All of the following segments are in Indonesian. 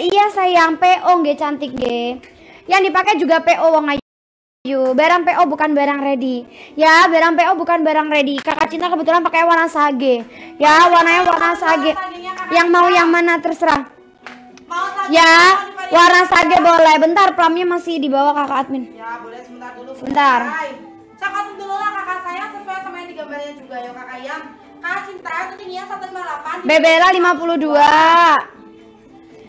iya sayang, PO nggak cantik nggih. Yang dipakai juga PO wong ayu. Barang PO bukan barang ready. Ya, barang PO bukan barang ready. Kakak Cina kebetulan pakai warna sage. Ya, warnanya warna sage. Yang mau yang mana terserah. Ya, warna sage boleh. Bentar, pramnya masih di bawah kakak admin. Ya, boleh sebentar dulu. Sebentar. Cakap dulu lah kakak saya sesuai sama yang digambarnya juga yuk ya, kakak yang Kakak Cinta itu tingginya 158. Bebela 52.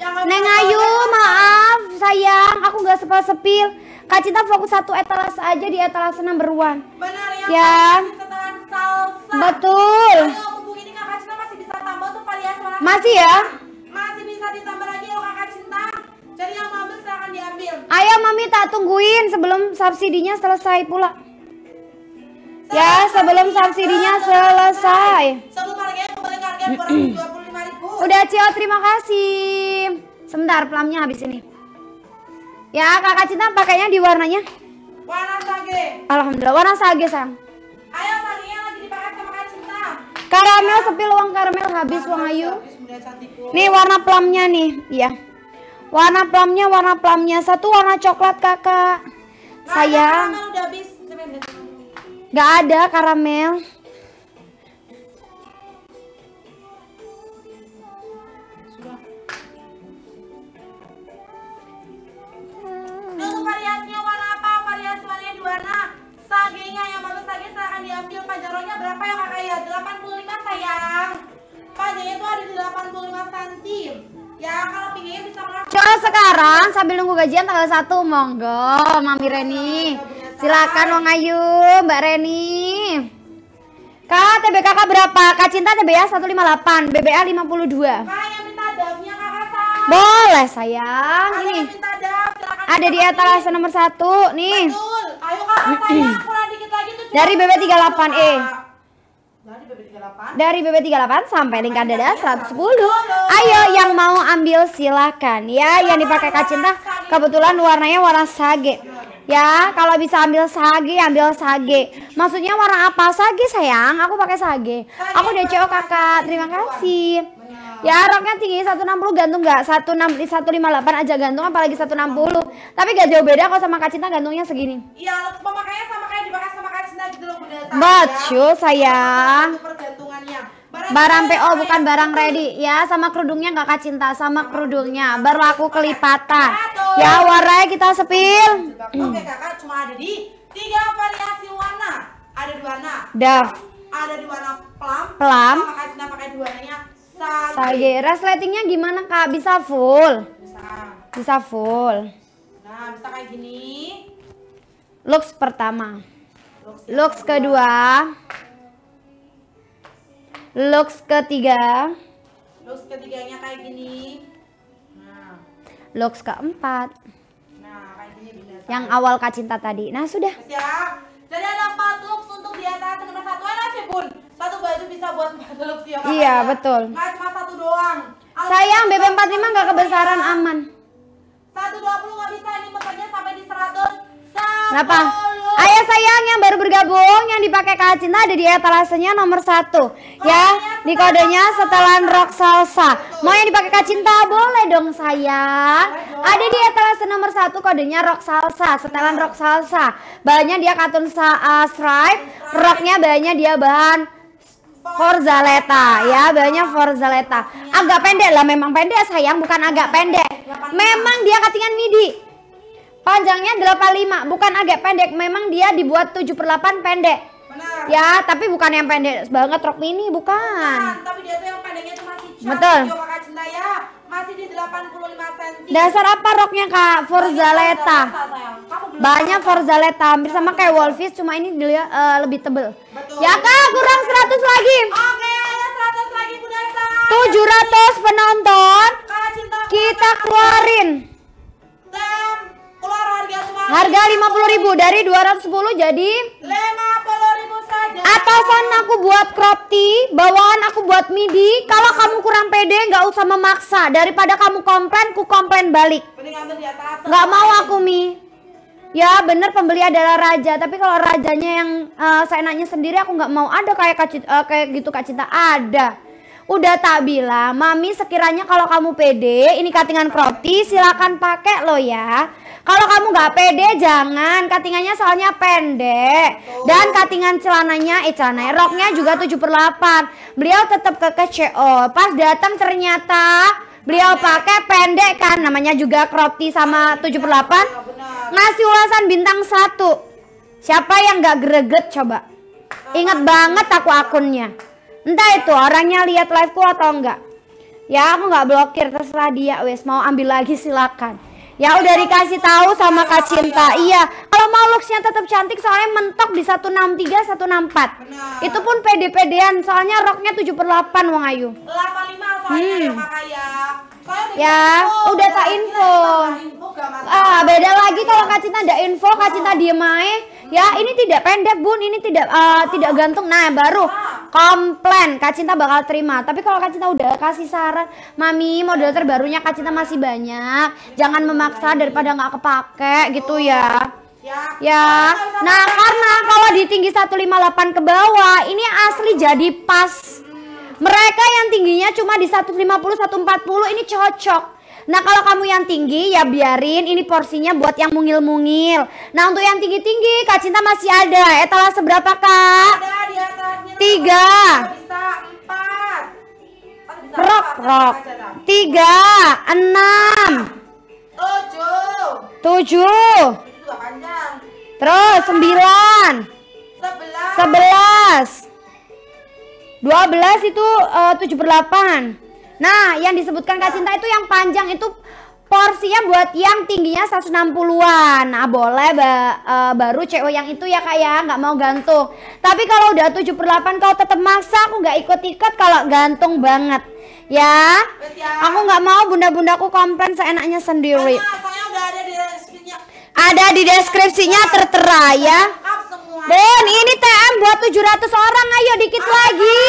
Neng Ayu, ya. maaf sayang, aku nggak sepal sepil. Kak Cita fokus satu etalase aja di etalase number one. Benar ya. ya. Betul. Ya, masih ya? Masih bisa ditambah lagi ya Kakak Cinta. Jadi yang mau ambil silahkan diambil. Ayo Mami tak tungguin sebelum subsidinya selesai pula. Ya, sebelum subsidinya selesai. Sebelum harganya kembali ke harga puluh. Udah Cio terima kasih. Sebentar plamnya habis ini. Ya kakak Cinta pakainya di warnanya. Warna sage. Alhamdulillah warna sage sayang. Ayo yang lagi dipakai sama kakak Cinta. Karamel sepil uang karamel habis uang ayu. Nih warna plamnya nih. Iya. Warna plamnya warna plamnya satu warna coklat kakak. Sayang. Karamel udah habis. Gak ada karamel. berapa ya kakak ya? 85 sayang. Panjangnya tuh ada di 85 cm. Ya kalau pinggirnya bisa mengapa? Coba sekarang sambil nunggu gajian tanggal 1 monggo Mami iya, Reni. Iya, iya, silakan Wong Ayu, Mbak Reni. Kak, kakak berapa? Kak Cinta TBA 158, BBA 52. Kak, yang minta dafnya kakak sayang. Boleh sayang. Ada nih. minta Ada di etalase nomor 1 nih. Betul. Ayo kakak sayang, kurang dikit lagi tuh. Dari BB 38E bb dari BB38 sampai lingkar dada 110. sepuluh. Ayo yang mau ambil silahkan ya. Yang dipakai Kak Cinta. kebetulan warnanya warna sage. Ya, kalau bisa ambil sage, ambil sage. Maksudnya warna apa sage sayang? Aku pakai sage. Aku udah cowok kakak. Terima kasih. Ya, roknya tinggi 160 gantung nggak? lima 158 aja gantung apalagi 160. Tapi gak jauh beda kok sama Kak Cinta gantungnya segini. Iya, pemakaiannya sama kayak dipakai sama Kak Cinta gitu loh Baju ya. sayang. Barang PO bukan barang ready ya sama kerudungnya nggak kak cinta sama kerudungnya berlaku kelipatan ya warnanya kita sepil. Oke kakak cuma ada di tiga variasi warna ada dua warna. Daf. Ada di warna pelam. Pelam. Sama cinta pakai dua warnanya. Sage. Resletingnya gimana kak? Bisa full? Bisa. Bisa full. Nah bisa kayak gini. Looks pertama. Looks, Looks kedua. kedua. Looks ketiga. Looks ketiganya kayak gini. Nah. Looks keempat. Nah, kayak gini bintang. Yang awal Kak Cinta tadi. Nah, sudah. Siap. Jadi ada empat looks untuk di atas nomor satu. Enak sih, Bun. Satu baju bisa buat empat looks ya, Kak. Iya, betul. Nggak cuma satu doang. Alu Sayang, BB 45 nggak kebesaran aman. 120 nggak bisa, ini pesannya sampai di 100. Kenapa? Ayah sayang yang baru bergabung yang dipakai Kak Cinta ada di etalasenya nomor satu ya di kodenya setelan rock salsa. Mau yang dipakai Kak Cinta boleh dong sayang. Ada di etalase nomor satu kodenya rock salsa setelan rock salsa. Bahannya dia katun sa uh, stripe, rocknya bahannya dia bahan Forzaleta ya bahannya Forzaleta agak pendek lah memang pendek sayang bukan agak pendek memang dia katingan midi Panjangnya 85, bukan agak pendek. Memang dia dibuat 7 per 8 pendek. Benar. Ya, tapi bukan yang pendek banget rok mini, bukan. bukan tapi dia tuh yang pendeknya masih cantik. Betul. cinta ya, masih di 85 cm. Dasar apa roknya Kak? Forzaleta. Banyak Forzaleta, hampir sama kayak Wolfis, cuma ini dilihat uh, eh, lebih tebel. Betul. Ya Kak, kurang 100 lagi. Oke, 100 lagi Bunda Sa. 700 penonton. Kakak cinta. Kita keluarin. Harga 50.000 dari 210 jadi 50.000 saja. Atasan aku buat crop tee, bawahan aku buat midi. Kalau kamu kurang pede nggak usah memaksa. Daripada kamu komplain, ku komplain balik. Nggak mau aku Mi. Ya bener pembeli adalah raja, tapi kalau rajanya yang uh, seenaknya sendiri aku nggak mau ada kayak kacit, uh, eh, kayak gitu Kak Cinta ada. Udah tak bilang, mami sekiranya kalau kamu pede, ini katingan crop silakan pakai lo ya. Kalau kamu nggak pede jangan. Katingannya soalnya pendek. Oh. Dan katingan celananya, eh celananya roknya juga 7 per 8. Beliau tetap ke CO. Pas datang ternyata beliau pakai pendek kan. Namanya juga crop sama 7 per 8. Iya, Ngasih ulasan bintang 1. Siapa yang nggak greget coba? Ingat banget aku akunnya. Entah itu orangnya lihat liveku atau enggak. Ya aku nggak blokir terserah dia wes mau ambil lagi silakan. Ya udah dikasih tahu sama Kak Cinta. Iya, kalau mau looksnya tetap cantik soalnya mentok di 163 164. Benar. Itu pun PD-PDan soalnya roknya 7 per 8 Wong Ayu. 85 soalnya hmm. ya. ya, info, udah tak info. info ah, beda lagi kalau Kak Cinta ada info, Kak Cinta ah. diem aja. Ya, hmm. ini tidak pendek, Bun. Ini tidak uh, tidak ah. gantung. Nah, baru komplain Kak Cinta bakal terima tapi kalau Kak Cinta udah kasih saran Mami model terbarunya Kak Cinta masih banyak jangan memaksa daripada gak kepake gitu ya Ya. ya. Nah, karena kalau di tinggi 158 ke bawah, ini asli jadi pas. Mereka yang tingginya cuma di 150 140 ini cocok. Nah, kalau kamu yang tinggi ya biarin ini porsinya buat yang mungil-mungil. Nah, untuk yang tinggi-tinggi Kak Cinta masih ada. Etalase seberapa Kak? Ada tiga rok rok tiga enam tujuh tujuh terus sembilan sebelas dua belas itu eh, tujuh per delapan nah yang disebutkan kak Cinta iya. itu yang panjang itu porsinya buat yang tingginya 160-an. Nah, boleh ba uh, baru cewek yang itu ya Kak ya, nggak mau gantung. Tapi kalau udah 7,8 kau tetap maksa aku nggak ikut-ikut kalau gantung banget. Ya. Aku nggak mau bunda-bundaku komplain seenaknya sendiri. ada di deskripsinya. tertera ya. Ben, ini TM buat 700 orang. Ayo dikit lagi.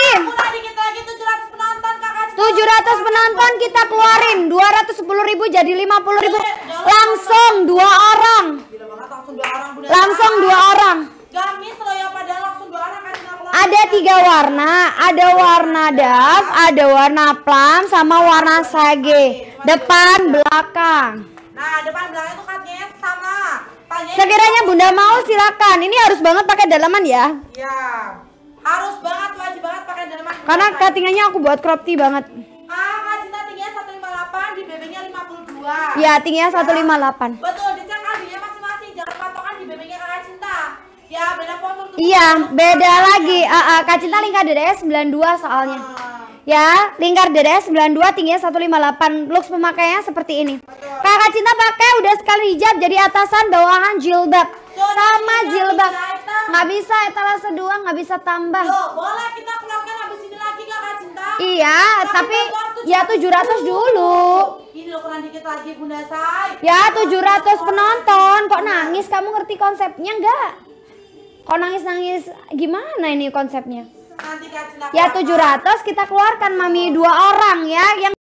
700 penonton kita keluarin 210 ribu jadi 50 ribu langsung dua orang langsung dua orang ada tiga warna ada warna daf ada warna plum sama warna sage depan belakang nah depan belakang itu katanya sama Sekiranya Bunda mau silakan. Ini harus banget pakai dalaman ya. Iya. Harus banget, wajib banget pakai delman. Karena cuttingannya aku buat crop tee banget. Ah, kan Cinta tingginya 158, di BB-nya 52. Iya, tingginya 158. Ya, betul, dicek aldinya masing-masing, jangan patokan di BB-nya Kak Cinta. Ya, beda postur Iya, beda lagi. Heeh, ah, ah, Kak Cinta lingkar dadanya 92 soalnya. Ah. ya lingkar dadanya 92 tingginya 158 looks pemakaiannya seperti ini kakak Cinta pakai udah sekali hijab jadi atasan bawahan jilbab sama jilbab Nggak bisa etalase dua, nggak bisa tambah. Loh, boleh kita keluarkan habis ini lagi kak Cinta. Iya, tapi, tapi ya 700 dulu. Ini lo kurang dikit lagi Bunda say Ya 700 penonton, kok nangis? Kamu ngerti konsepnya nggak? Kok nangis-nangis gimana ini konsepnya? Nanti Kak Cinta. Ya 700 kita keluarkan Mami dua orang ya yang